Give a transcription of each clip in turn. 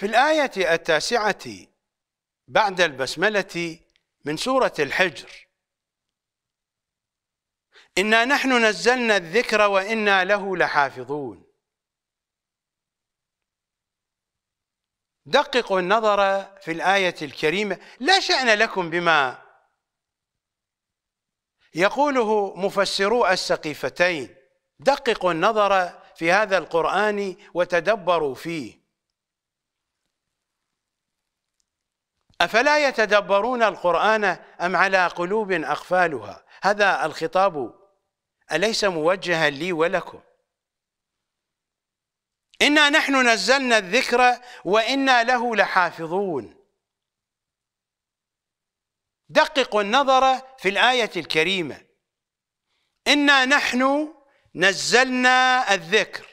في الآية التاسعة بعد البسملة من سورة الحجر إنا نحن نزلنا الذكر وإنا له لحافظون دققوا النظر في الآية الكريمة لا شأن لكم بما يقوله مفسرو السقيفتين دققوا النظر في هذا القرآن وتدبروا فيه أفلا يتدبرون القرآن أم على قلوب أقفالها هذا الخطاب أليس موجها لي ولكم إنا نحن نزلنا الذكر وإنا له لحافظون دققوا النظر في الآية الكريمة إنا نحن نزلنا الذكر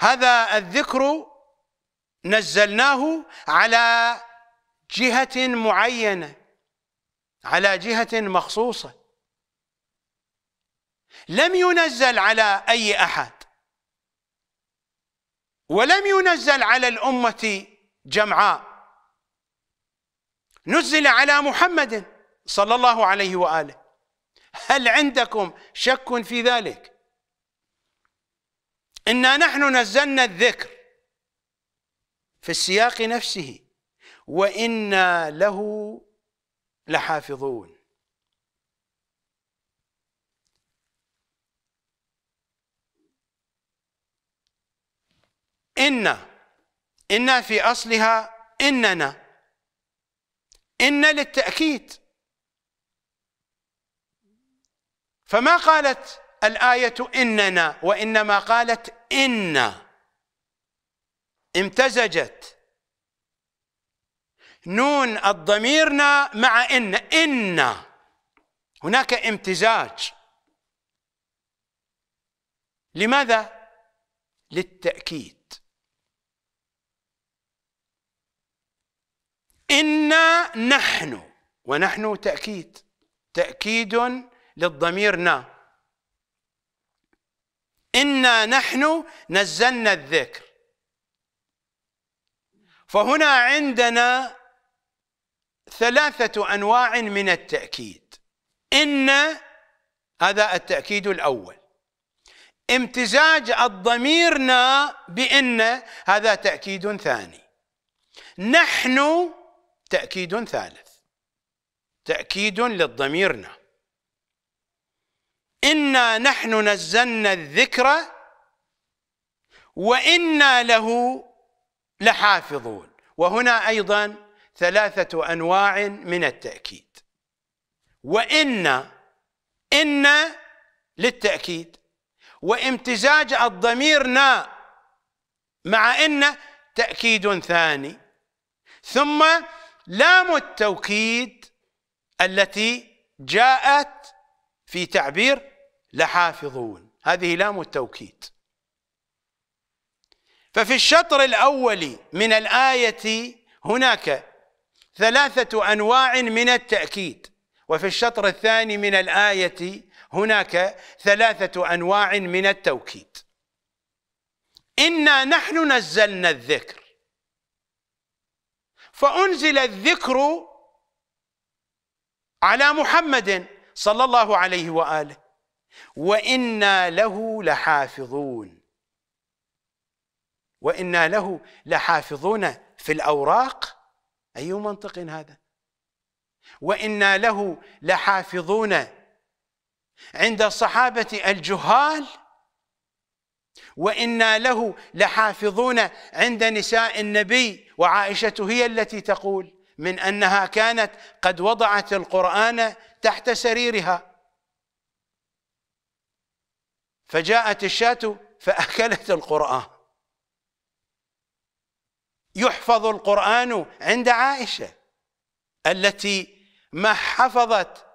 هذا الذكر نزلناه على جهة معينة على جهة مخصوصة لم ينزل على أي أحد ولم ينزل على الأمة جمعاء نزل على محمد صلى الله عليه وآله هل عندكم شك في ذلك إنا نحن نزلنا الذكر في السياق نفسه وإنا له لحافظون إنا إنا في أصلها إننا إن للتأكيد فما قالت الآية إننا وإنما قالت إِنَّا امتزجت نون الضميرنا مع إن إن هناك امتزاج لماذا؟ للتأكيد إنا نحن ونحن تأكيد تأكيد للضمير نا إنا نحن نزلنا الذكر فهنا عندنا ثلاثة أنواع من التأكيد إن هذا التأكيد الأول امتزاج الضميرنا بإن هذا تأكيد ثاني نحن تأكيد ثالث تأكيد للضميرنا إنا نحن نزلنا الذكر وإنا له لحافظون وهنا أيضا ثلاثة أنواع من التأكيد وإن إن للتأكيد وامتزاج الضمير نا مع إن تأكيد ثاني ثم لام التوكيد التي جاءت في تعبير لحافظون هذه لام التوكيد ففي الشطر الأول من الآية هناك ثلاثة أنواع من التأكيد وفي الشطر الثاني من الآية هناك ثلاثة أنواع من التوكيد إنا نحن نزلنا الذكر فأنزل الذكر على محمد صلى الله عليه وآله وإنا له لحافظون وإنا له لحافظون في الأوراق أي منطق هذا وإنا له لحافظون عند الصحابة الجهال وإنا له لحافظون عند نساء النبي وعائشة هي التي تقول من أنها كانت قد وضعت القرآن تحت سريرها فجاءت الشاة فأكلت القرآن يحفظ القرآن عند عائشة التي ما حفظت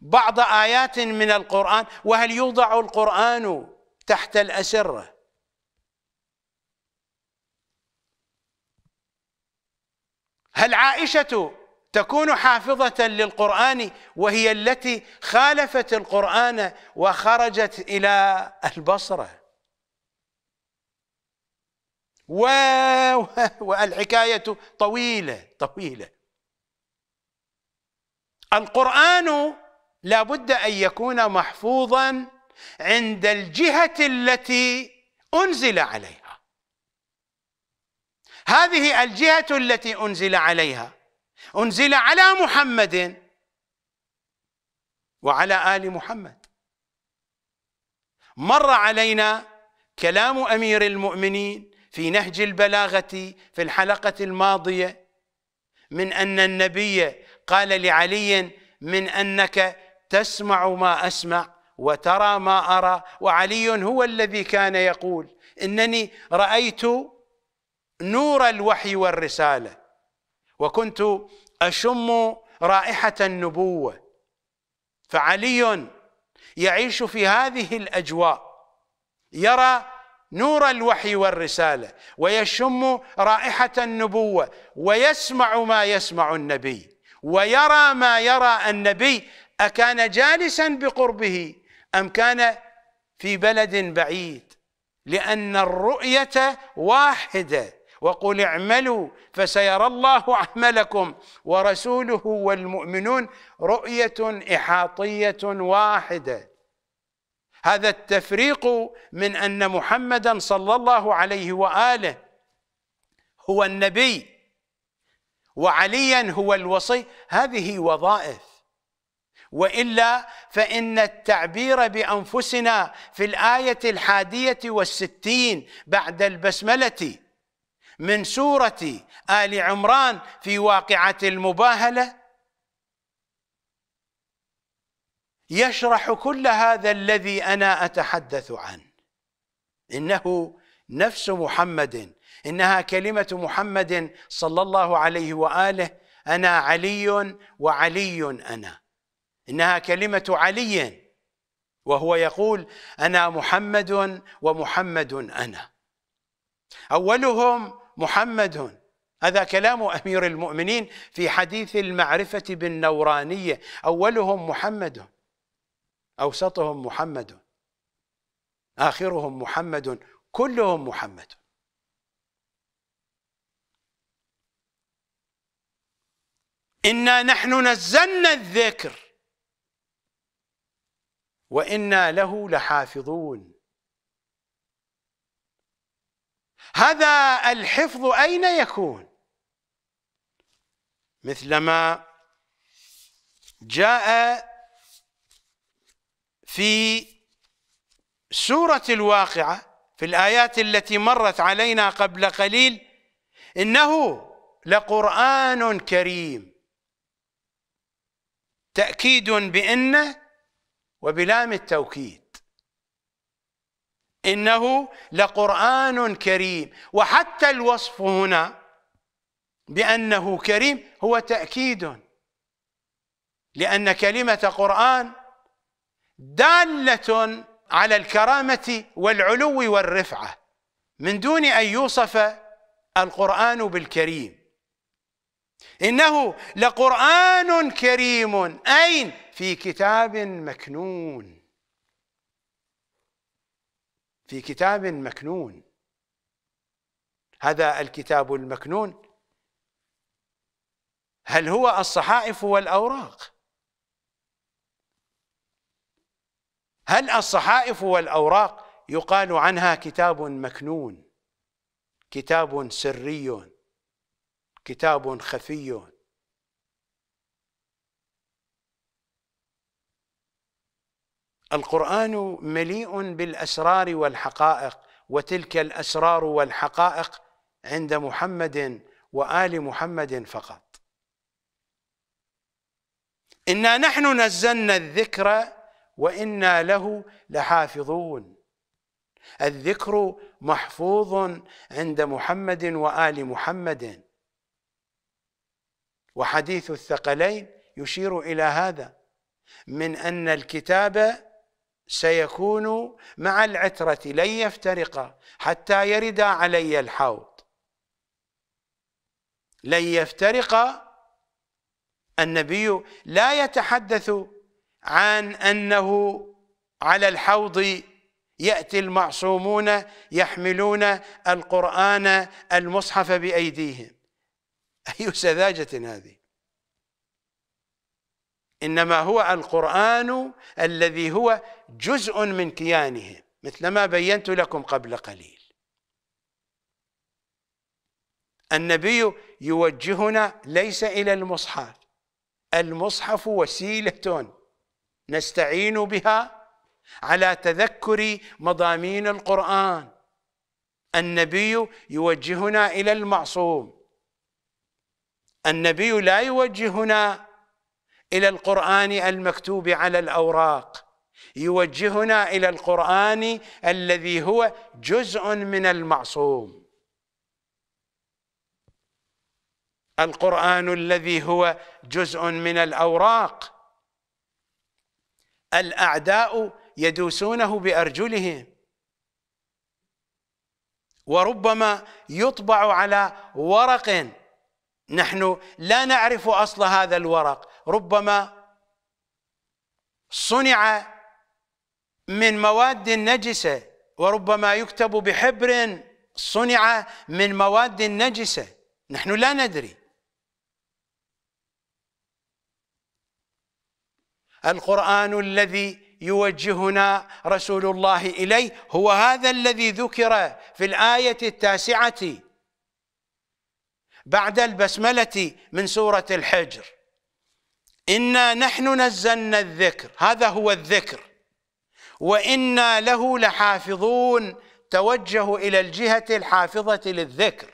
بعض آيات من القرآن وهل يوضع القرآن تحت الأسرة هل عائشة تكون حافظة للقرآن وهي التي خالفت القرآن وخرجت إلى البصره و... والحكاية طويلة طويلة القرآن لابد أن يكون محفوظا عند الجهة التي أنزل عليها هذه الجهة التي أنزل عليها أنزل على محمد وعلى آل محمد مر علينا كلام أمير المؤمنين في نهج البلاغة في الحلقة الماضية من أن النبي قال لعلي من أنك تسمع ما أسمع وترى ما أرى وعلي هو الذي كان يقول إنني رأيت نور الوحي والرسالة وكنت أشم رائحة النبوة فعلي يعيش في هذه الأجواء يرى نور الوحي والرساله ويشم رائحه النبوه ويسمع ما يسمع النبي ويرى ما يرى النبي اكان جالسا بقربه ام كان في بلد بعيد لان الرؤيه واحده وقل اعملوا فسيرى الله عملكم ورسوله والمؤمنون رؤيه احاطيه واحده هذا التفريق من ان محمدا صلى الله عليه واله هو النبي وعليا هو الوصي هذه وظائف والا فان التعبير بانفسنا في الايه الحاديه والستين بعد البسمله من سوره ال عمران في واقعه المباهله يشرح كل هذا الذي انا اتحدث عنه انه نفس محمد انها كلمه محمد صلى الله عليه واله انا علي وعلي انا انها كلمه علي وهو يقول انا محمد ومحمد انا اولهم محمد هذا كلام امير المؤمنين في حديث المعرفه بالنورانيه اولهم محمد أوسطهم محمد آخرهم محمد كلهم محمد إنا نحن نزلنا الذكر وإنا له لحافظون هذا الحفظ أين يكون مثلما جاء في سورة الواقعة في الآيات التي مرت علينا قبل قليل إنه لقرآن كريم تأكيد بإن وبلام التوكيد إنه لقرآن كريم وحتى الوصف هنا بأنه كريم هو تأكيد لأن كلمة قرآن دالة على الكرامة والعلو والرفعة من دون أن يوصف القرآن بالكريم إنه لقرآن كريم أين في كتاب مكنون في كتاب مكنون هذا الكتاب المكنون هل هو الصحائف والأوراق هل الصحائف والأوراق يقال عنها كتاب مكنون كتاب سري كتاب خفي القرآن مليء بالأسرار والحقائق وتلك الأسرار والحقائق عند محمد وآل محمد فقط إنا نحن نزلنا الذكر وإنا له لحافظون الذكر محفوظ عند محمد وآل محمد وحديث الثقلين يشير إلى هذا من أن الكتاب سيكون مع العترة لن يفترقا حتى يردا علي الحوض لن يفترقا النبي لا يتحدث عن أنه على الحوض يأتي المعصومون يحملون القرآن المصحف بأيديهم أي سذاجة هذه إنما هو القرآن الذي هو جزء من كيانهم مثل ما بينت لكم قبل قليل النبي يوجهنا ليس إلى المصحف المصحف وسيلة نستعين بها على تذكر مضامين القرآن النبي يوجهنا إلى المعصوم النبي لا يوجهنا إلى القرآن المكتوب على الأوراق يوجهنا إلى القرآن الذي هو جزء من المعصوم القرآن الذي هو جزء من الأوراق الأعداء يدوسونه بأرجلهم وربما يطبع على ورق نحن لا نعرف أصل هذا الورق ربما صنع من مواد نجسة وربما يكتب بحبر صنع من مواد نجسة نحن لا ندري القرآن الذي يوجهنا رسول الله إليه هو هذا الذي ذكر في الآية التاسعة بعد البسملة من سورة الحجر إنا نحن نزلنا الذكر هذا هو الذكر وإنا له لحافظون توجه إلى الجهة الحافظة للذكر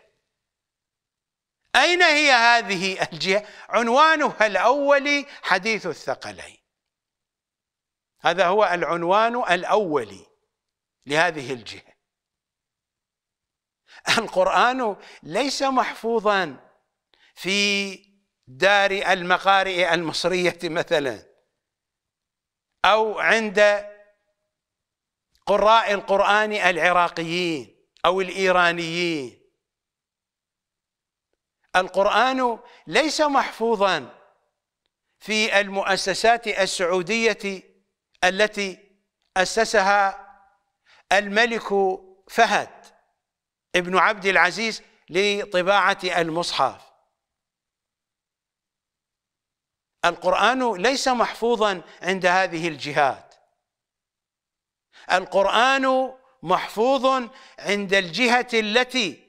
أين هي هذه الجهة؟ عنوانها الأول حديث الثقلين هذا هو العنوان الاولي لهذه الجهه القران ليس محفوظا في دار المقارئ المصريه مثلا او عند قراء القران العراقيين او الايرانيين القران ليس محفوظا في المؤسسات السعوديه التي أسسها الملك فهد ابن عبد العزيز لطباعة المصحف القرآن ليس محفوظا عند هذه الجهات القرآن محفوظ عند الجهة التي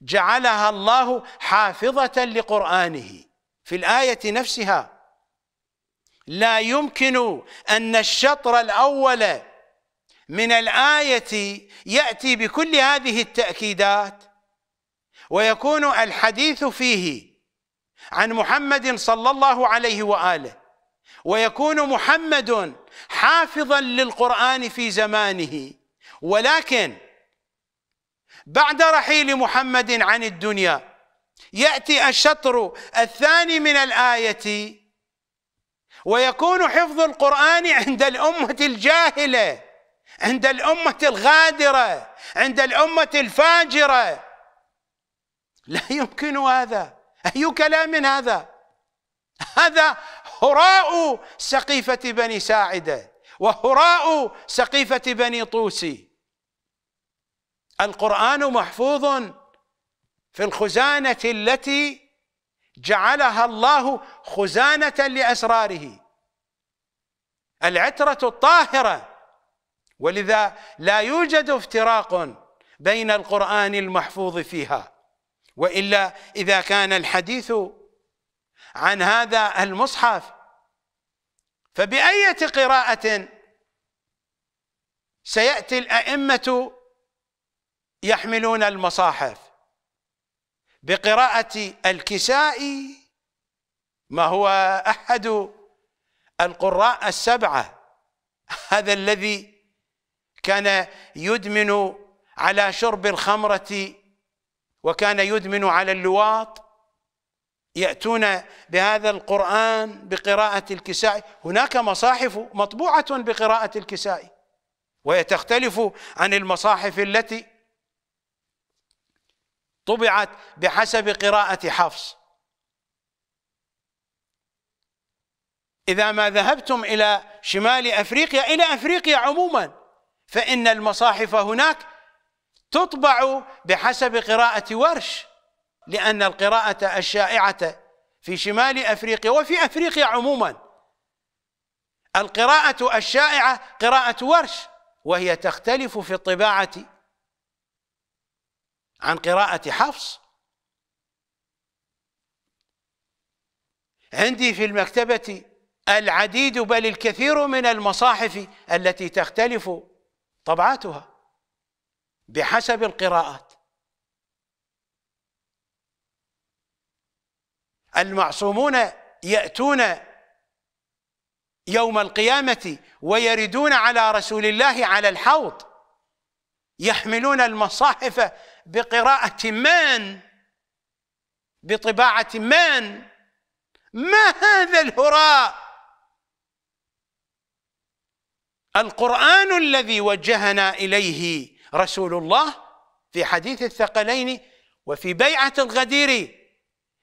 جعلها الله حافظة لقرآنه في الآية نفسها لا يمكن أن الشطر الأول من الآية يأتي بكل هذه التأكيدات ويكون الحديث فيه عن محمد صلى الله عليه وآله ويكون محمد حافظا للقرآن في زمانه ولكن بعد رحيل محمد عن الدنيا يأتي الشطر الثاني من الآية ويكون حفظ القرآن عند الأمة الجاهلة عند الأمة الغادرة عند الأمة الفاجرة لا يمكن هذا أي كلام هذا هذا هراء سقيفة بني ساعدة وهراء سقيفة بني طوسي القرآن محفوظ في الخزانة التي جعلها الله خزانة لأسراره العترة الطاهرة ولذا لا يوجد افتراق بين القرآن المحفوظ فيها وإلا إذا كان الحديث عن هذا المصحف فبأية قراءة سيأتي الأئمة يحملون المصاحف بقراءة الكسائي ما هو أحد القراء السبعة هذا الذي كان يدمن على شرب الخمرة وكان يدمن على اللواط يأتون بهذا القرآن بقراءة الكسائي هناك مصاحف مطبوعة بقراءة الكسائي وهي تختلف عن المصاحف التي طبعت بحسب قراءة حفص إذا ما ذهبتم إلى شمال أفريقيا إلى أفريقيا عموما فإن المصاحف هناك تطبع بحسب قراءة ورش لأن القراءة الشائعة في شمال أفريقيا وفي أفريقيا عموما القراءة الشائعة قراءة ورش وهي تختلف في الطباعة عن قراءة حفص عندي في المكتبة العديد بل الكثير من المصاحف التي تختلف طبعاتها بحسب القراءات المعصومون يأتون يوم القيامة ويردون على رسول الله على الحوض يحملون المصاحف بقراءة من بطباعة من ما هذا الهراء القرآن الذي وجهنا إليه رسول الله في حديث الثقلين وفي بيعة الغدير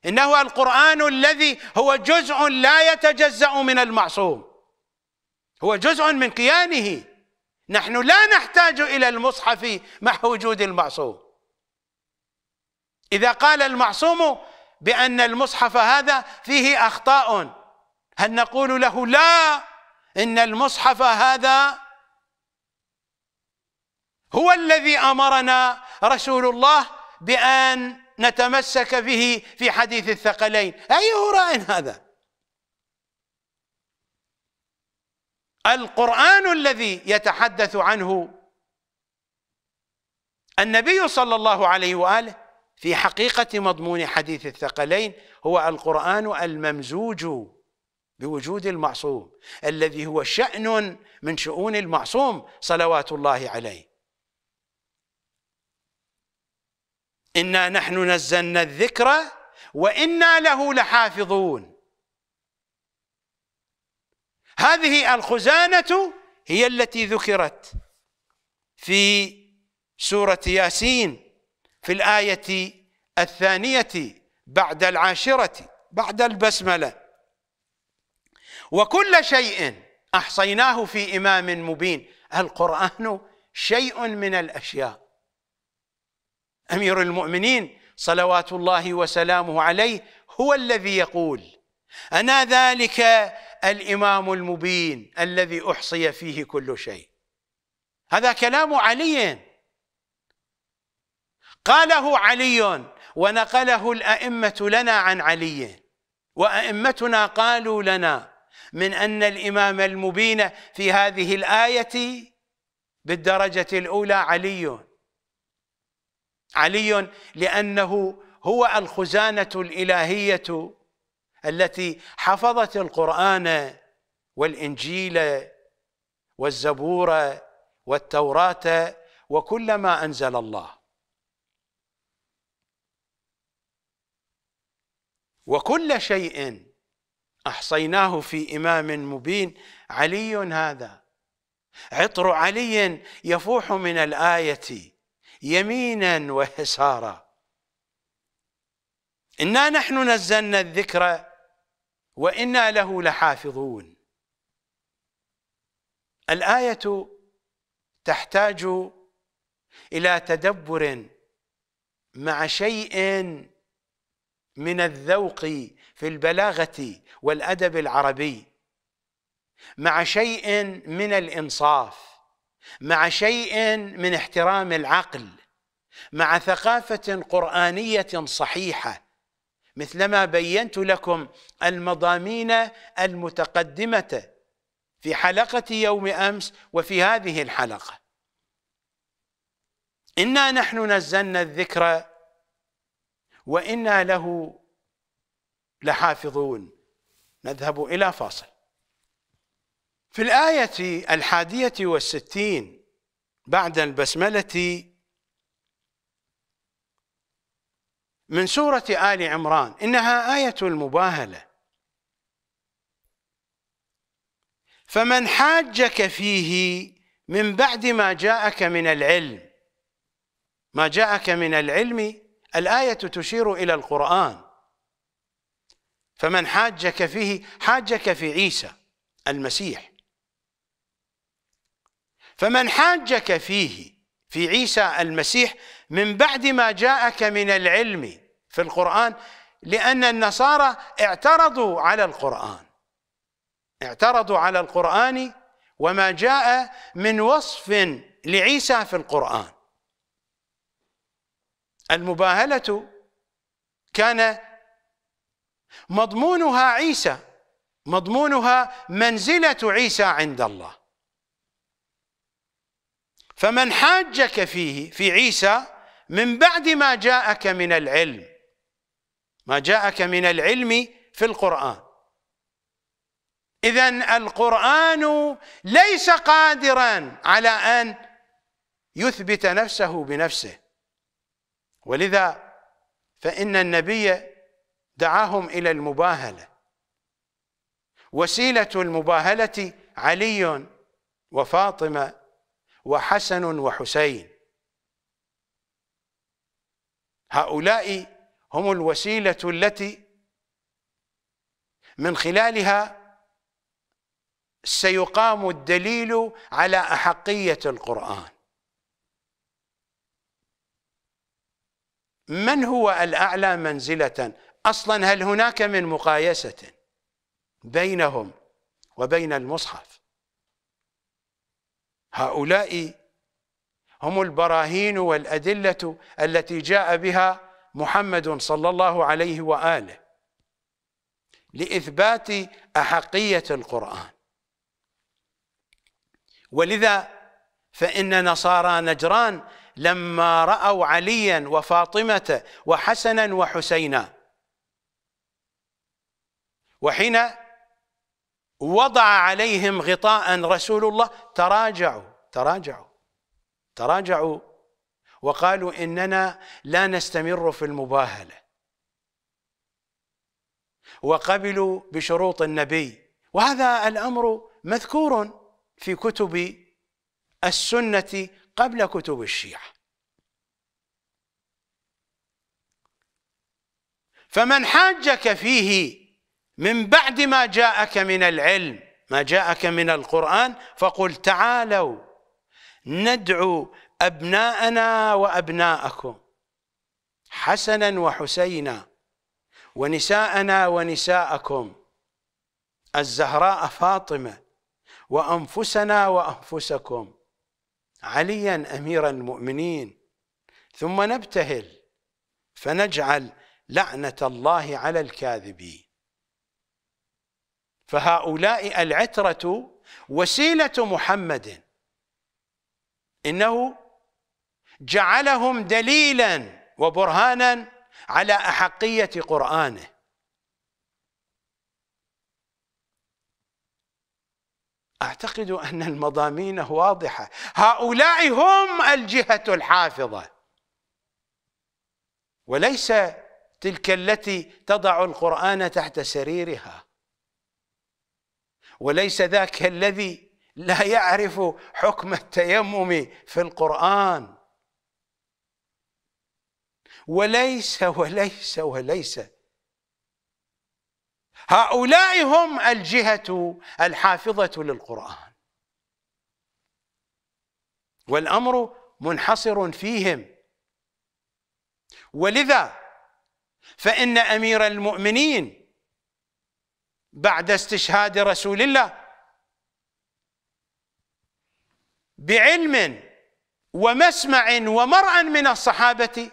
إنه القرآن الذي هو جزء لا يتجزأ من المعصوم هو جزء من كيانه نحن لا نحتاج إلى المصحف مع وجود المعصوم إذا قال المعصوم بأن المصحف هذا فيه أخطاء هل نقول له لا إن المصحف هذا هو الذي أمرنا رسول الله بأن نتمسك به في حديث الثقلين أي هراء هذا القرآن الذي يتحدث عنه النبي صلى الله عليه وآله في حقيقة مضمون حديث الثقلين هو القرآن الممزوج بوجود المعصوم الذي هو شأن من شؤون المعصوم صلوات الله عليه إنا نحن نزلنا الذكر وإنا له لحافظون هذه الخزانة هي التي ذكرت في سورة ياسين في الآية الثانية بعد العاشرة بعد البسملة وكل شيء أحصيناه في إمام مبين القرآن شيء من الأشياء أمير المؤمنين صلوات الله وسلامه عليه هو الذي يقول أنا ذلك الإمام المبين الذي أحصي فيه كل شيء هذا كلام علي قاله علي ونقله الأئمة لنا عن علي وأئمتنا قالوا لنا من أن الإمام المبين في هذه الآية بالدرجة الأولى علي علي لأنه هو الخزانة الإلهية التي حفظت القرآن والإنجيل والزبور والتوراة وكل ما أنزل الله وكل شيء احصيناه في امام مبين علي هذا عطر علي يفوح من الايه يمينا ويسارا انا نحن نزلنا الذكر وانا له لحافظون الايه تحتاج الى تدبر مع شيء من الذوق في البلاغه والادب العربي مع شيء من الانصاف مع شيء من احترام العقل مع ثقافه قرانيه صحيحه مثلما بينت لكم المضامين المتقدمه في حلقه يوم امس وفي هذه الحلقه انا نحن نزلنا الذكر وإنا له لحافظون نذهب إلى فاصل في الآية الحادية والستين بعد البسملة من سورة آل عمران إنها آية المباهلة فمن حاجك فيه من بعد ما جاءك من العلم ما جاءك من العلم الآية تشير إلى القرآن فمن حاجك فيه حاجك في عيسى المسيح فمن حاجك فيه في عيسى المسيح من بعد ما جاءك من العلم في القرآن لأن النصارى اعترضوا على القرآن اعترضوا على القرآن وما جاء من وصف لعيسى في القرآن المباهلة كان مضمونها عيسى مضمونها منزلة عيسى عند الله فمن حاجك فيه في عيسى من بعد ما جاءك من العلم ما جاءك من العلم في القرآن إذا القرآن ليس قادرا على أن يثبت نفسه بنفسه ولذا فإن النبي دعاهم إلى المباهلة وسيلة المباهلة علي وفاطمة وحسن وحسين هؤلاء هم الوسيلة التي من خلالها سيقام الدليل على أحقية القرآن من هو الأعلى منزلة أصلا هل هناك من مقايسة بينهم وبين المصحف هؤلاء هم البراهين والأدلة التي جاء بها محمد صلى الله عليه وآله لإثبات أحقية القرآن ولذا فإن نصارى نجران لما رأوا عليا وفاطمة وحسنا وحسينا وحين وضع عليهم غطاء رسول الله تراجعوا تراجعوا تراجعوا وقالوا إننا لا نستمر في المباهلة وقبلوا بشروط النبي وهذا الأمر مذكور في كتب السنة قبل كتب الشيعة فمن حاجك فيه من بعد ما جاءك من العلم ما جاءك من القرآن فقل تعالوا ندعو أبناءنا وأبناءكم حسنا وحسينا ونساءنا ونساءكم الزهراء فاطمة وأنفسنا وأنفسكم عليا امير المؤمنين ثم نبتهل فنجعل لعنه الله على الكاذبين فهؤلاء العتره وسيله محمد انه جعلهم دليلا وبرهانا على احقيه قرانه اعتقد ان المضامين واضحه هؤلاء هم الجهه الحافظه وليس تلك التي تضع القران تحت سريرها وليس ذاك الذي لا يعرف حكم التيمم في القران وليس وليس وليس هؤلاء هم الجهة الحافظة للقرآن والأمر منحصر فيهم ولذا فإن أمير المؤمنين بعد استشهاد رسول الله بعلم ومسمع ومرأ من الصحابة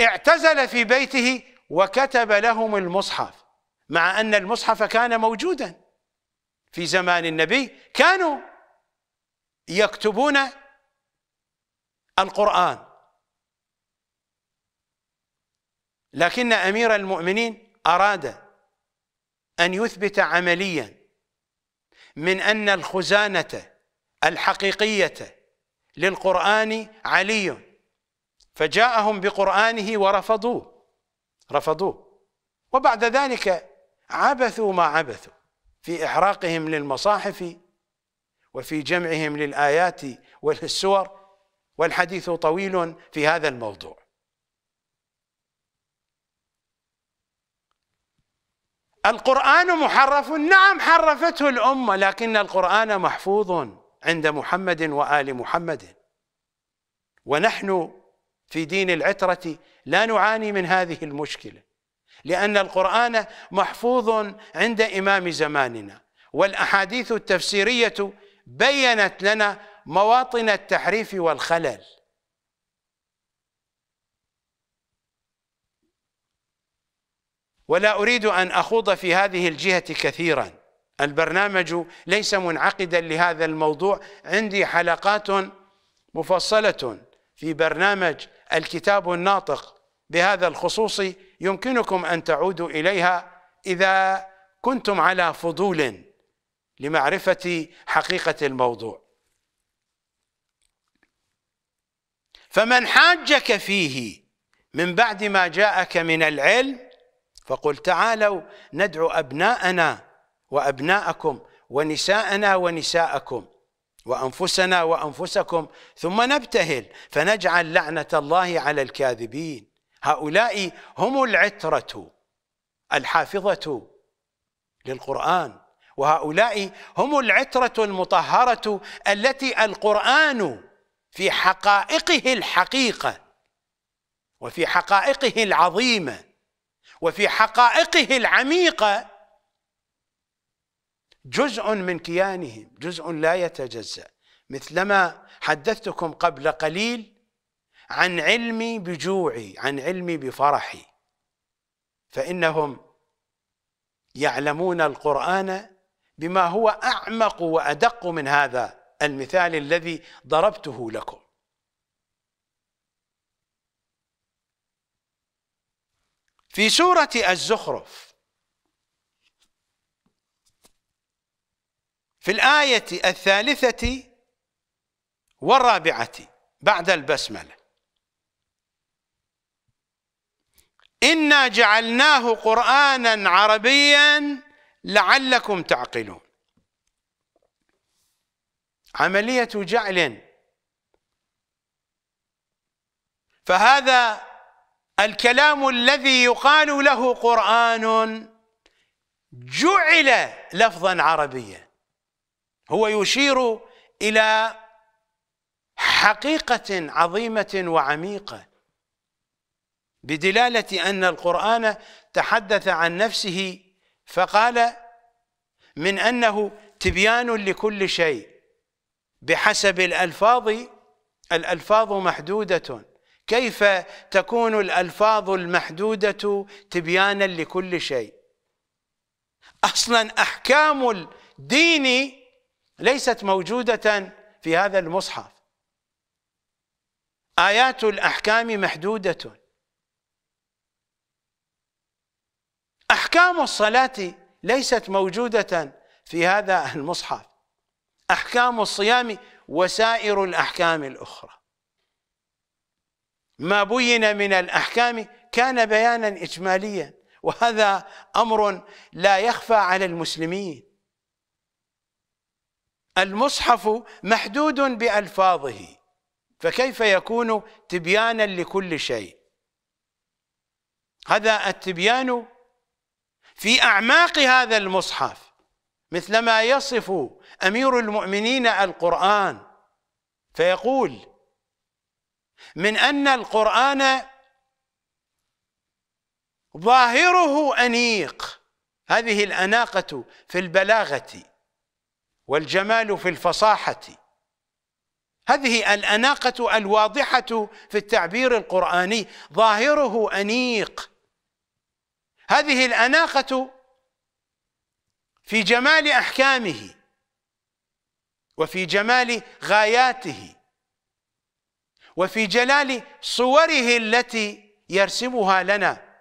اعتزل في بيته وكتب لهم المصحف مع أن المصحف كان موجودا في زمان النبي كانوا يكتبون القرآن لكن أمير المؤمنين أراد أن يثبت عمليا من أن الخزانة الحقيقية للقرآن علي فجاءهم بقرآنه ورفضوه رفضوه وبعد ذلك عبثوا ما عبثوا في إحراقهم للمصاحف وفي جمعهم للآيات والسور والحديث طويل في هذا الموضوع القرآن محرف نعم حرفته الأمة لكن القرآن محفوظ عند محمد وآل محمد ونحن في دين العترة لا نعاني من هذه المشكلة لأن القرآن محفوظ عند إمام زماننا والأحاديث التفسيرية بيّنت لنا مواطن التحريف والخلل ولا أريد أن أخوض في هذه الجهة كثيرا البرنامج ليس منعقدا لهذا الموضوع عندي حلقات مفصلة في برنامج الكتاب الناطق بهذا الخصوص يمكنكم أن تعودوا إليها إذا كنتم على فضول لمعرفة حقيقة الموضوع فمن حاجك فيه من بعد ما جاءك من العلم فقل تعالوا ندعو أبناءنا وأبناءكم ونساءنا ونساءكم وأنفسنا وأنفسكم ثم نبتهل فنجعل لعنة الله على الكاذبين هؤلاء هم العترة الحافظة للقرآن وهؤلاء هم العترة المطهرة التي القرآن في حقائقه الحقيقة وفي حقائقه العظيمة وفي حقائقه العميقة جزء من كيانهم جزء لا يتجزأ مثلما حدثتكم قبل قليل عن علمي بجوعي عن علمي بفرحي فإنهم يعلمون القرآن بما هو أعمق وأدق من هذا المثال الذي ضربته لكم في سورة الزخرف في الآية الثالثة والرابعة بعد البسملة إنا جعلناه قرآنا عربيا لعلكم تعقلون عملية جعل فهذا الكلام الذي يقال له قرآن جعل لفظا عربيا هو يشير إلى حقيقة عظيمة وعميقة بدلالة أن القرآن تحدث عن نفسه فقال من أنه تبيان لكل شيء بحسب الألفاظ الألفاظ محدودة كيف تكون الألفاظ المحدودة تبيانا لكل شيء أصلا أحكام الدين ليست موجودة في هذا المصحف آيات الأحكام محدودة أحكام الصلاة ليست موجودة في هذا المصحف أحكام الصيام وسائر الأحكام الأخرى ما بين من الأحكام كان بيانا إجماليا وهذا أمر لا يخفى على المسلمين المصحف محدود بألفاظه فكيف يكون تبيانا لكل شيء هذا التبيان في أعماق هذا المصحف مثلما يصف أمير المؤمنين القرآن فيقول من أن القرآن ظاهره أنيق هذه الأناقة في البلاغة والجمال في الفصاحة هذه الأناقة الواضحة في التعبير القرآني ظاهره أنيق هذه الأناقة في جمال أحكامه وفي جمال غاياته وفي جلال صوره التي يرسمها لنا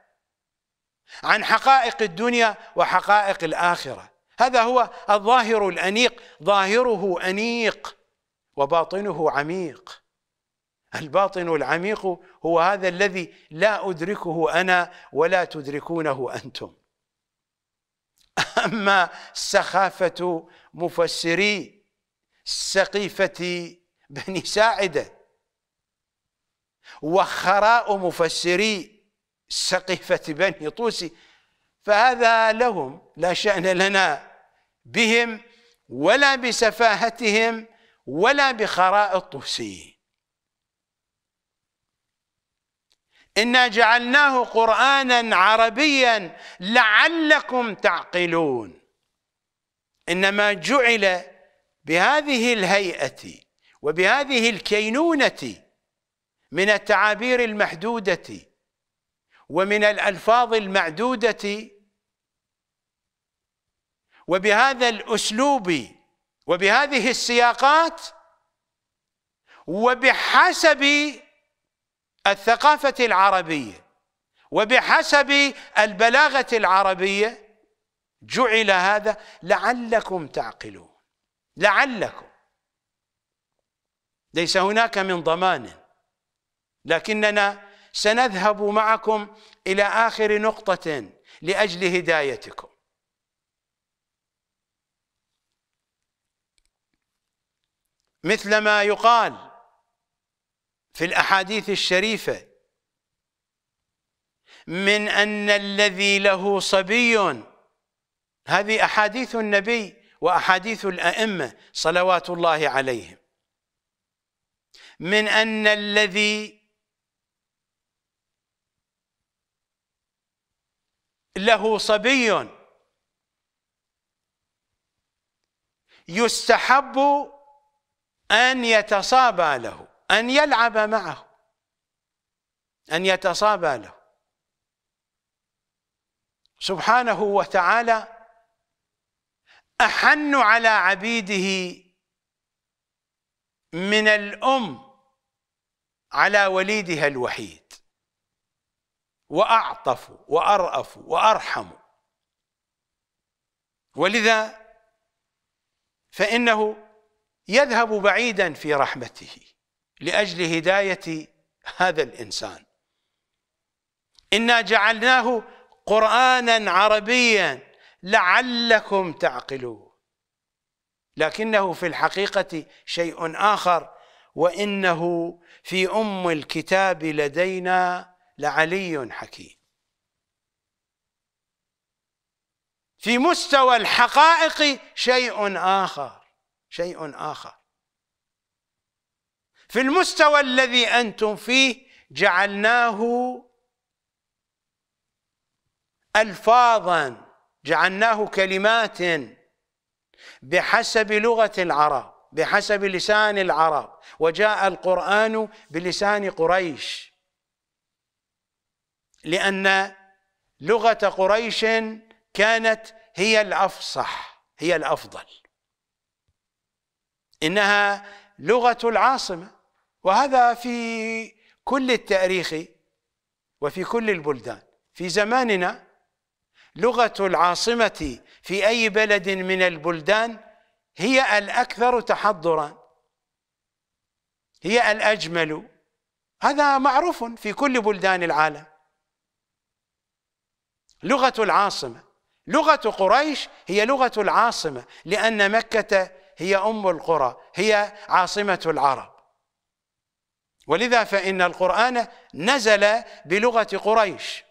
عن حقائق الدنيا وحقائق الآخرة هذا هو الظاهر الانيق ظاهره انيق وباطنه عميق الباطن العميق هو هذا الذي لا ادركه انا ولا تدركونه انتم اما سخافه مفسري سقيفه بني ساعده وخراء مفسري سقيفه بني طوسي فهذا لهم لا شأن لنا بهم ولا بسفاهتهم ولا بخراء الطوسي إنا جعلناه قرآنا عربيا لعلكم تعقلون إنما جعل بهذه الهيئة وبهذه الكينونة من التعابير المحدودة ومن الألفاظ المعدودة وبهذا الاسلوب وبهذه السياقات وبحسب الثقافه العربيه وبحسب البلاغه العربيه جعل هذا لعلكم تعقلون لعلكم ليس هناك من ضمان لكننا سنذهب معكم الى اخر نقطه لاجل هدايتكم مثل ما يقال في الأحاديث الشريفة من أن الذي له صبي هذه أحاديث النبي وأحاديث الأئمة صلوات الله عليهم من أن الذي له صبي يستحب أن يتصابى له أن يلعب معه أن يتصابى له سبحانه وتعالى أحن على عبيده من الأم على وليدها الوحيد وأعطف وأرأف وأرحم ولذا فإنه يذهب بعيدا في رحمته لاجل هدايه هذا الانسان انا جعلناه قرانا عربيا لعلكم تعقلون لكنه في الحقيقه شيء اخر وانه في ام الكتاب لدينا لعلي حكيم في مستوى الحقائق شيء اخر شيء اخر في المستوى الذي انتم فيه جعلناه الفاظا جعلناه كلمات بحسب لغه العرب بحسب لسان العرب وجاء القران بلسان قريش لان لغه قريش كانت هي الافصح هي الافضل إنها لغة العاصمة وهذا في كل التاريخ وفي كل البلدان في زماننا لغة العاصمة في أي بلد من البلدان هي الأكثر تحضرا هي الأجمل هذا معروف في كل بلدان العالم لغة العاصمة لغة قريش هي لغة العاصمة لأن مكة هي أم القرى هي عاصمة العرب ولذا فإن القرآن نزل بلغة قريش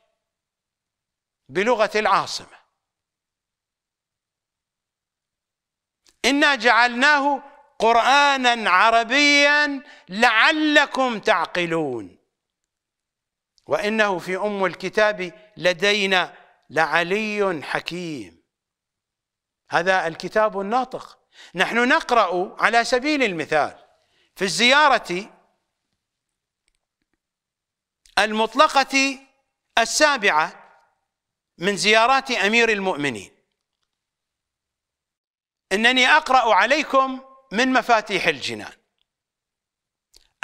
بلغة العاصمة إنا جعلناه قرآنا عربيا لعلكم تعقلون وإنه في أم الكتاب لدينا لعلي حكيم هذا الكتاب الناطق نحن نقرأ على سبيل المثال في الزيارة المطلقة السابعة من زيارات أمير المؤمنين إنني أقرأ عليكم من مفاتيح الجنان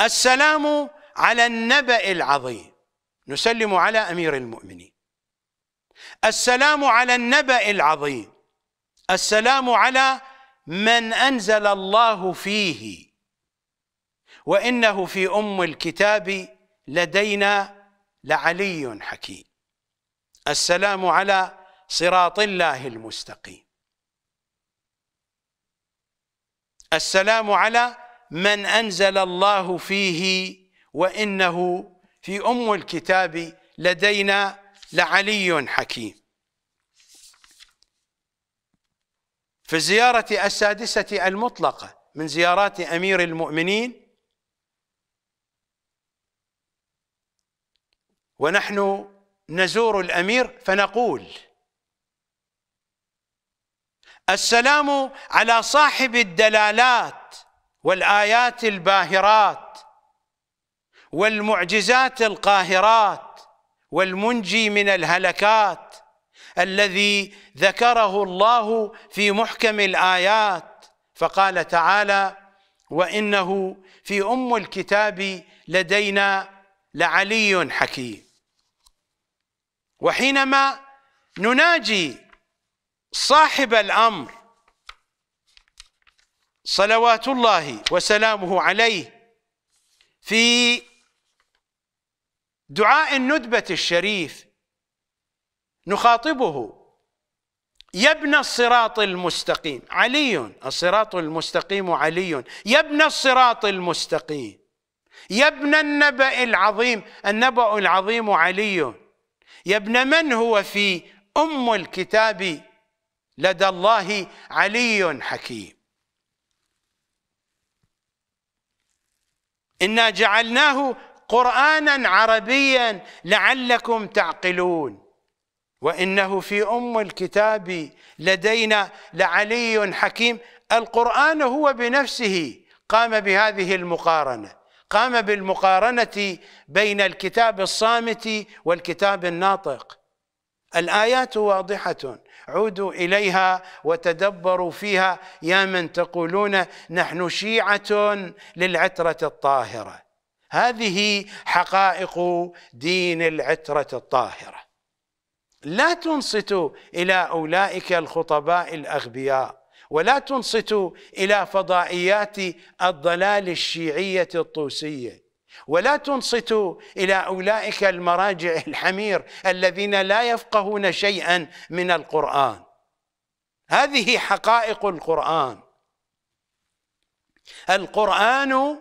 السلام على النبأ العظيم نسلم على أمير المؤمنين السلام على النبأ العظيم السلام على من أنزل الله فيه وإنه في أم الكتاب لدينا لعلي حكيم السلام على صراط الله المستقيم السلام على من أنزل الله فيه وإنه في أم الكتاب لدينا لعلي حكيم في الزيارة السادسة المطلقة من زيارات أمير المؤمنين ونحن نزور الأمير فنقول السلام على صاحب الدلالات والآيات الباهرات والمعجزات القاهرات والمنجي من الهلكات الذي ذكره الله في محكم الآيات فقال تعالى وإنه في أم الكتاب لدينا لعلي حكيم وحينما نناجي صاحب الأمر صلوات الله وسلامه عليه في دعاء الندبة الشريف نخاطبه يا ابن الصراط المستقيم علي الصراط المستقيم علي يا ابن الصراط المستقيم يا ابن النبأ العظيم النبأ العظيم علي يا ابن من هو في أم الكتاب لدى الله علي حكيم إنا جعلناه قرآنا عربيا لعلكم تعقلون وإنه في أم الكتاب لدينا لعلي حكيم القرآن هو بنفسه قام بهذه المقارنة قام بالمقارنة بين الكتاب الصامت والكتاب الناطق الآيات واضحة عودوا إليها وتدبروا فيها يا من تقولون نحن شيعة للعترة الطاهرة هذه حقائق دين العترة الطاهره لا تنصتوا إلى أولئك الخطباء الأغبياء ولا تنصتوا إلى فضائيات الضلال الشيعية الطوسية ولا تنصتوا إلى أولئك المراجع الحمير الذين لا يفقهون شيئا من القرآن هذه حقائق القرآن القرآن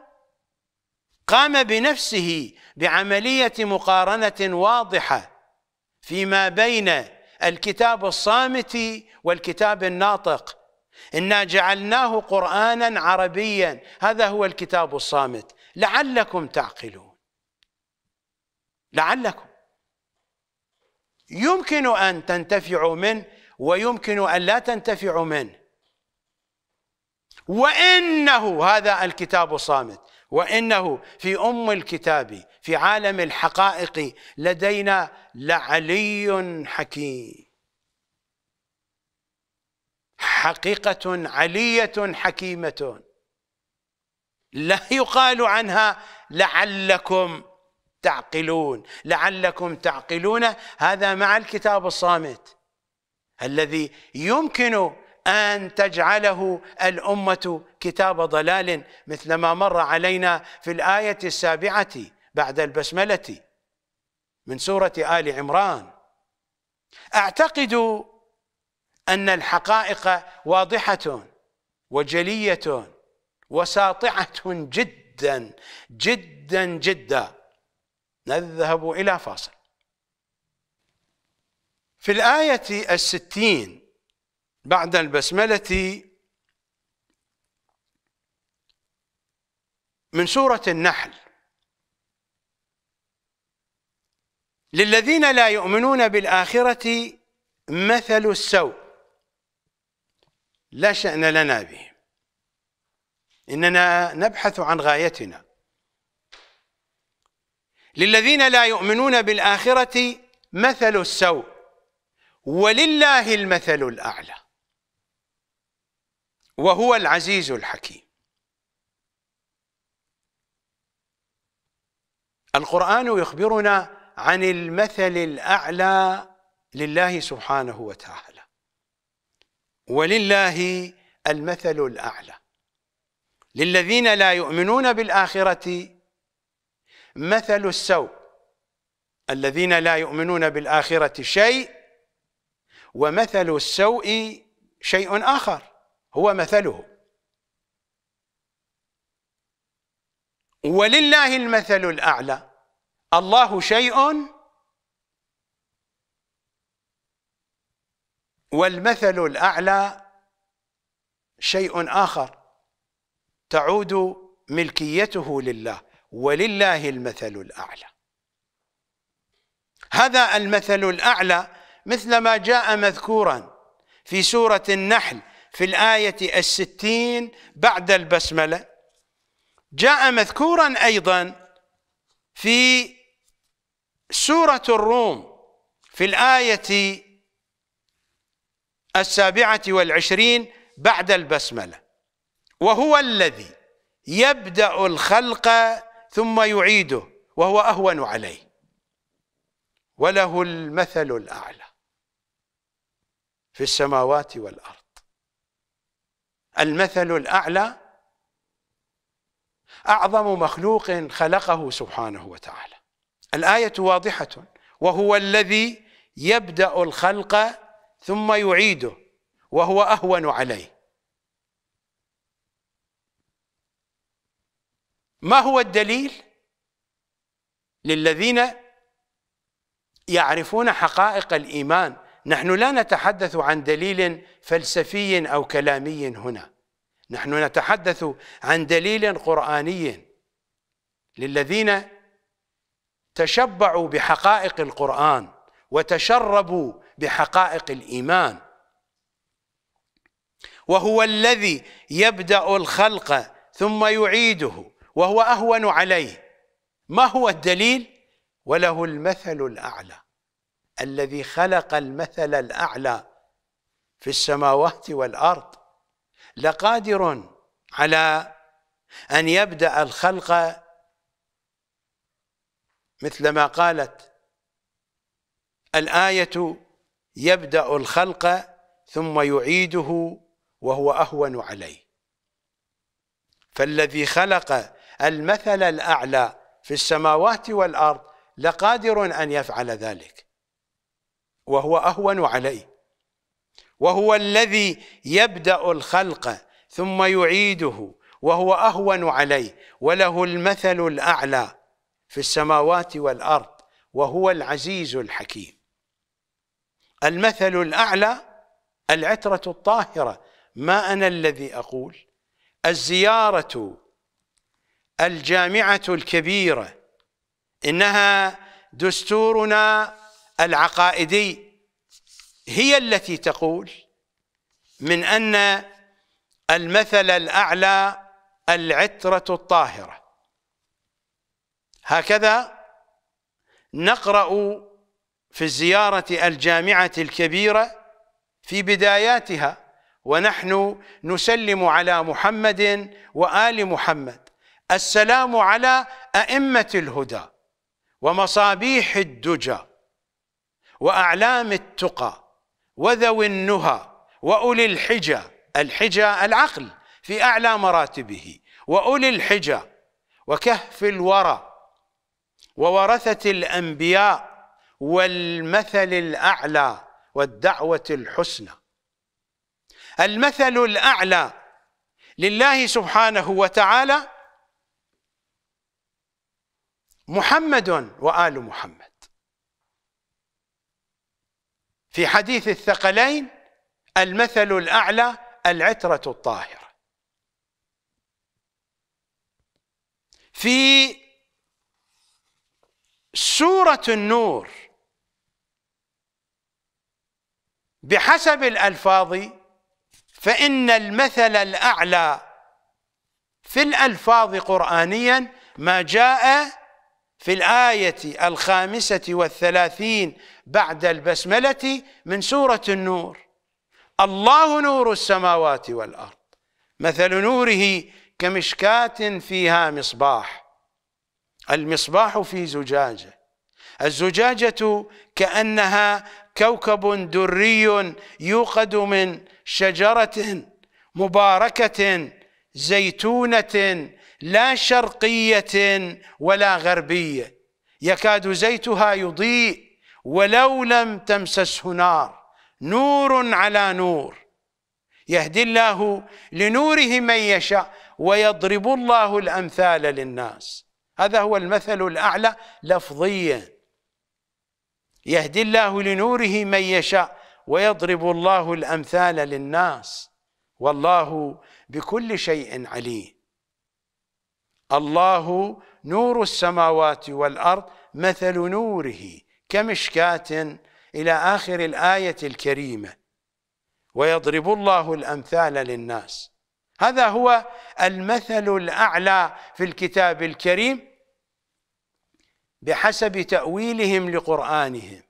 قام بنفسه بعملية مقارنة واضحة فيما بين الكتاب الصامت والكتاب الناطق انا جعلناه قرانا عربيا هذا هو الكتاب الصامت لعلكم تعقلون لعلكم يمكن ان تنتفعوا منه ويمكن ان لا تنتفعوا منه وانه هذا الكتاب الصامت وانه في ام الكتاب في عالم الحقائق لدينا لعلي حكيم حقيقة علية حكيمة لا يقال عنها لعلكم تعقلون لعلكم تعقلون هذا مع الكتاب الصامت الذي يمكن أن تجعله الأمة كتاب ضلال مثل ما مر علينا في الآية السابعة بعد البسملة من سورة آل عمران أعتقد أن الحقائق واضحة وجلية وساطعة جدا جدا جدا نذهب إلى فاصل في الآية الستين بعد البسملة من سورة النحل للذين لا يؤمنون بالآخرة مثل السوء لا شأن لنا به إننا نبحث عن غايتنا للذين لا يؤمنون بالآخرة مثل السوء ولله المثل الأعلى وهو العزيز الحكيم القرآن يخبرنا عن المثل الأعلى لله سبحانه وتعالى ولله المثل الأعلى للذين لا يؤمنون بالآخرة مثل السوء الذين لا يؤمنون بالآخرة شيء ومثل السوء شيء آخر هو مثله ولله المثل الأعلى الله شيء والمثل الأعلى شيء آخر تعود ملكيته لله ولله المثل الأعلى هذا المثل الأعلى مثل ما جاء مذكورا في سورة النحل في الآية الستين بعد البسملة جاء مذكورا أيضا في سورة الروم في الآية السابعة والعشرين بعد البسملة وهو الذي يبدأ الخلق ثم يعيده وهو أهون عليه وله المثل الأعلى في السماوات والأرض المثل الأعلى أعظم مخلوق خلقه سبحانه وتعالى الآية واضحة وهو الذي يبدأ الخلق ثم يعيده وهو أهون عليه ما هو الدليل للذين يعرفون حقائق الإيمان نحن لا نتحدث عن دليل فلسفي أو كلامي هنا نحن نتحدث عن دليل قرآني للذين تشبعوا بحقائق القرآن وتشربوا بحقائق الإيمان وهو الذي يبدأ الخلق ثم يعيده وهو أهون عليه ما هو الدليل؟ وله المثل الأعلى الذي خلق المثل الأعلى في السماوات والأرض لقادر على أن يبدأ الخلق مثل ما قالت الآية يبدأ الخلق ثم يعيده وهو أهون عليه فالذي خلق المثل الأعلى في السماوات والأرض لقادر أن يفعل ذلك وهو أهون عليه وهو الذي يبدأ الخلق ثم يعيده وهو أهون عليه وله المثل الأعلى في السماوات والارض وهو العزيز الحكيم المثل الاعلى العتره الطاهره ما انا الذي اقول الزياره الجامعه الكبيره انها دستورنا العقائدي هي التي تقول من ان المثل الاعلى العتره الطاهره هكذا نقرأ في الزيارة الجامعة الكبيرة في بداياتها ونحن نسلم على محمد وآل محمد السلام على أئمة الهدى ومصابيح الدجى وأعلام التقى وذوي النهى وأولي الحجة الحجة العقل في أعلى مراتبه وأولي الحجة وكهف الورى وورثة الأنبياء والمثل الأعلى والدعوة الحسنى المثل الأعلى لله سبحانه وتعالى محمد وآل محمد في حديث الثقلين المثل الأعلى العترة الطاهرة في سورة النور بحسب الألفاظ فإن المثل الأعلى في الألفاظ قرآنيا ما جاء في الآية الخامسة والثلاثين بعد البسملة من سورة النور الله نور السماوات والأرض مثل نوره كمشكاة فيها مصباح المصباح في زجاجة الزجاجة كأنها كوكب دري يوقد من شجرة مباركة زيتونة لا شرقية ولا غربية يكاد زيتها يضيء ولو لم تمسسه نار نور على نور يهدي الله لنوره من يشاء ويضرب الله الأمثال للناس هذا هو المثل الأعلى لفظيا يهدي الله لنوره من يشاء ويضرب الله الأمثال للناس والله بكل شيء عليم الله نور السماوات والأرض مثل نوره كمشكاة إلى آخر الآية الكريمة ويضرب الله الأمثال للناس هذا هو المثل الأعلى في الكتاب الكريم بحسب تأويلهم لقرآنهم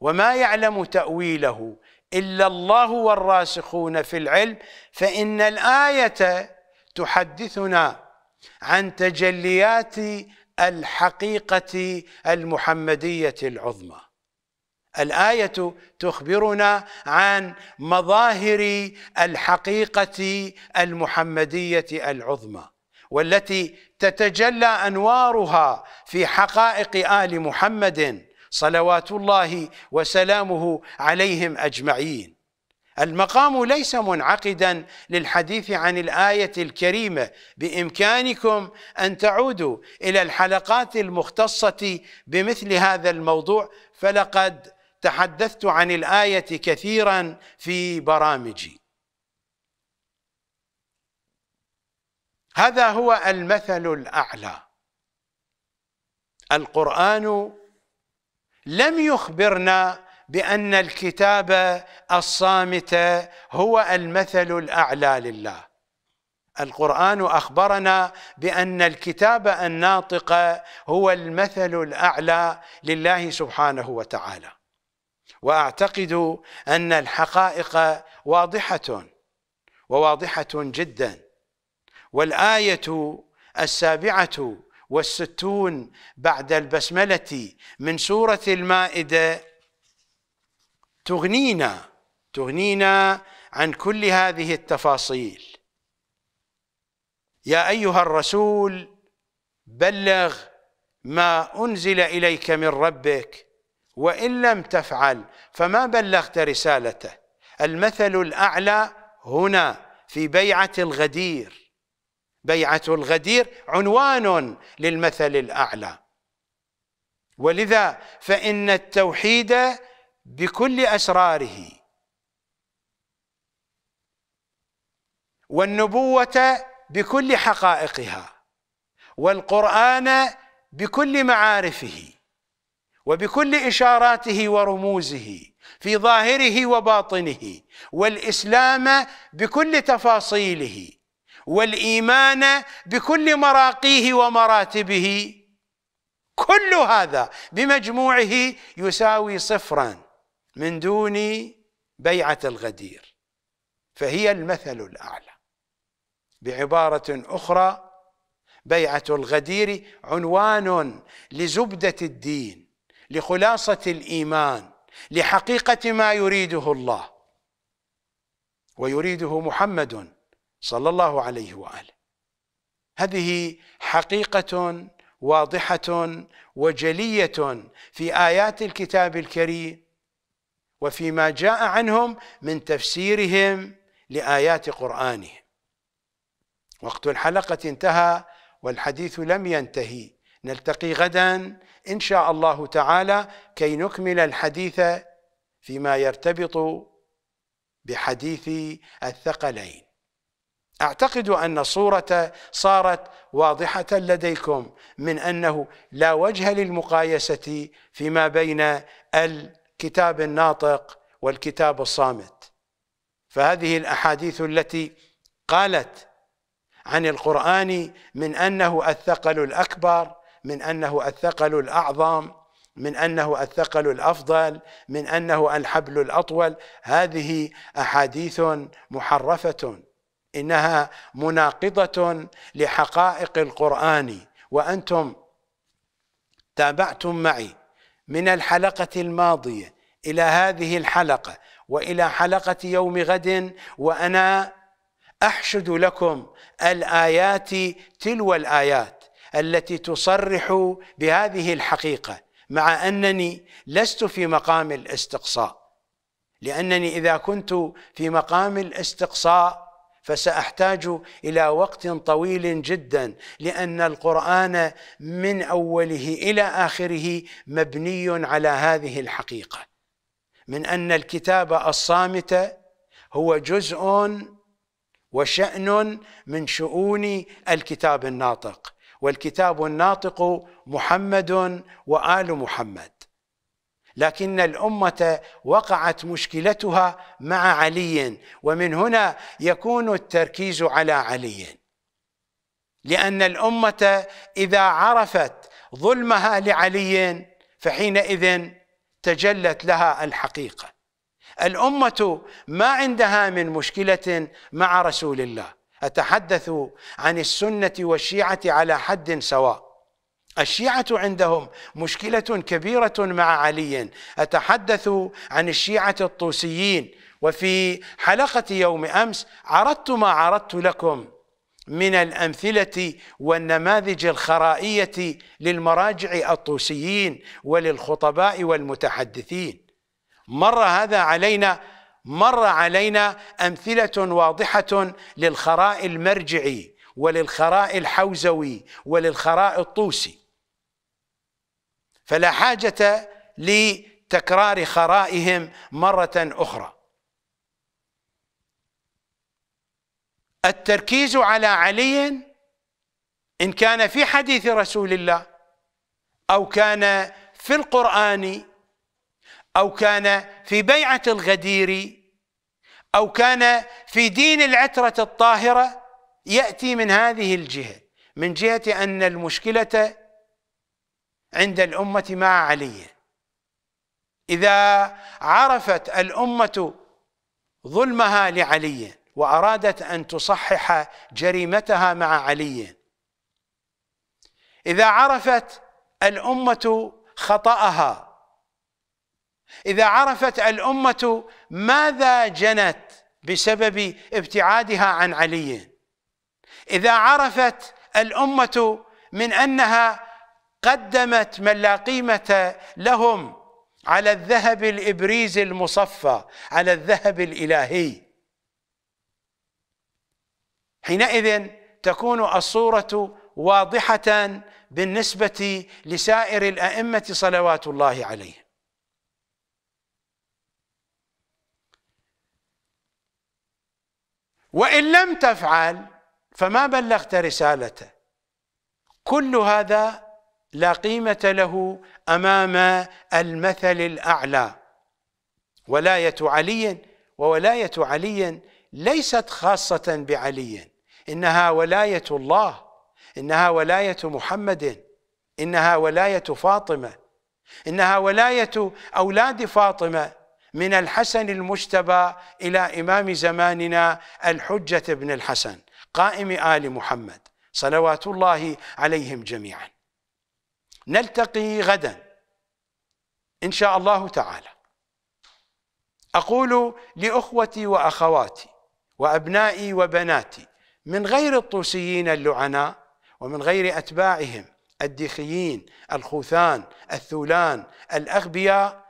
وما يعلم تأويله إلا الله والراسخون في العلم فإن الآية تحدثنا عن تجليات الحقيقة المحمدية العظمى الايه تخبرنا عن مظاهر الحقيقه المحمديه العظمى والتي تتجلى انوارها في حقائق ال محمد صلوات الله وسلامه عليهم اجمعين المقام ليس منعقدا للحديث عن الايه الكريمه بامكانكم ان تعودوا الى الحلقات المختصه بمثل هذا الموضوع فلقد تحدثت عن الايه كثيرا في برامجي هذا هو المثل الاعلى القران لم يخبرنا بان الكتاب الصامت هو المثل الاعلى لله القران اخبرنا بان الكتاب الناطق هو المثل الاعلى لله سبحانه وتعالى واعتقد ان الحقائق واضحه وواضحه جدا والايه السابعه والستون بعد البسمله من سوره المائده تغنينا تغنينا عن كل هذه التفاصيل يا ايها الرسول بلغ ما انزل اليك من ربك وإن لم تفعل فما بلغت رسالته المثل الأعلى هنا في بيعة الغدير بيعة الغدير عنوان للمثل الأعلى ولذا فإن التوحيد بكل أسراره والنبوة بكل حقائقها والقرآن بكل معارفه وبكل إشاراته ورموزه في ظاهره وباطنه والإسلام بكل تفاصيله والإيمان بكل مراقيه ومراتبه كل هذا بمجموعه يساوي صفرا من دون بيعة الغدير فهي المثل الأعلى بعبارة أخرى بيعة الغدير عنوان لزبدة الدين لخلاصة الإيمان لحقيقة ما يريده الله ويريده محمد صلى الله عليه وآله هذه حقيقة واضحة وجلية في آيات الكتاب الكريم وفيما جاء عنهم من تفسيرهم لآيات قرآنهم وقت الحلقة انتهى والحديث لم ينتهي نلتقي غدا إن شاء الله تعالى كي نكمل الحديث فيما يرتبط بحديث الثقلين أعتقد أن الصورة صارت واضحة لديكم من أنه لا وجه للمقايسة فيما بين الكتاب الناطق والكتاب الصامت فهذه الأحاديث التي قالت عن القرآن من أنه الثقل الأكبر من أنه الثقل الأعظم من أنه الثقل الأفضل من أنه الحبل الأطول هذه أحاديث محرفة إنها مناقضة لحقائق القرآن وأنتم تابعتم معي من الحلقة الماضية إلى هذه الحلقة وإلى حلقة يوم غد وأنا أحشد لكم الآيات تلو الآيات التي تصرح بهذه الحقيقه مع انني لست في مقام الاستقصاء لانني اذا كنت في مقام الاستقصاء فساحتاج الى وقت طويل جدا لان القران من اوله الى اخره مبني على هذه الحقيقه من ان الكتاب الصامت هو جزء وشان من شؤون الكتاب الناطق والكتاب الناطق محمد وال محمد لكن الامه وقعت مشكلتها مع علي ومن هنا يكون التركيز على علي لان الامه اذا عرفت ظلمها لعلي فحينئذ تجلت لها الحقيقه الامه ما عندها من مشكله مع رسول الله أتحدث عن السنة والشيعة على حد سواء الشيعة عندهم مشكلة كبيرة مع علي أتحدث عن الشيعة الطوسيين وفي حلقة يوم أمس عرضت ما عرضت لكم من الأمثلة والنماذج الخرائية للمراجع الطوسيين وللخطباء والمتحدثين مر هذا علينا مر علينا أمثلة واضحة للخراء المرجعي وللخراء الحوزوي وللخراء الطوسي فلا حاجة لتكرار خرائهم مرة أخرى التركيز على علي إن كان في حديث رسول الله أو كان في القرآن أو كان في بيعة الغدير أو كان في دين العترة الطاهرة يأتي من هذه الجهة من جهة أن المشكلة عند الأمة مع علي إذا عرفت الأمة ظلمها لعلي وأرادت أن تصحح جريمتها مع علي إذا عرفت الأمة خطأها اذا عرفت الامه ماذا جنت بسبب ابتعادها عن علي اذا عرفت الامه من انها قدمت من لا قيمه لهم على الذهب الابريز المصفى على الذهب الالهي حينئذ تكون الصوره واضحه بالنسبه لسائر الائمه صلوات الله عليهم وإن لم تفعل فما بلغت رسالته كل هذا لا قيمة له أمام المثل الأعلى ولاية علي وولاية علي ليست خاصة بعلي إنها ولاية الله إنها ولاية محمد إنها ولاية فاطمة إنها ولاية أولاد فاطمة من الحسن المجتبى إلى إمام زماننا الحجة بن الحسن قائم آل محمد صلوات الله عليهم جميعا نلتقي غدا إن شاء الله تعالى أقول لأخوتي وأخواتي وأبنائي وبناتي من غير الطوسيين اللعناء ومن غير أتباعهم الديخيين الخوثان الثولان الأغبياء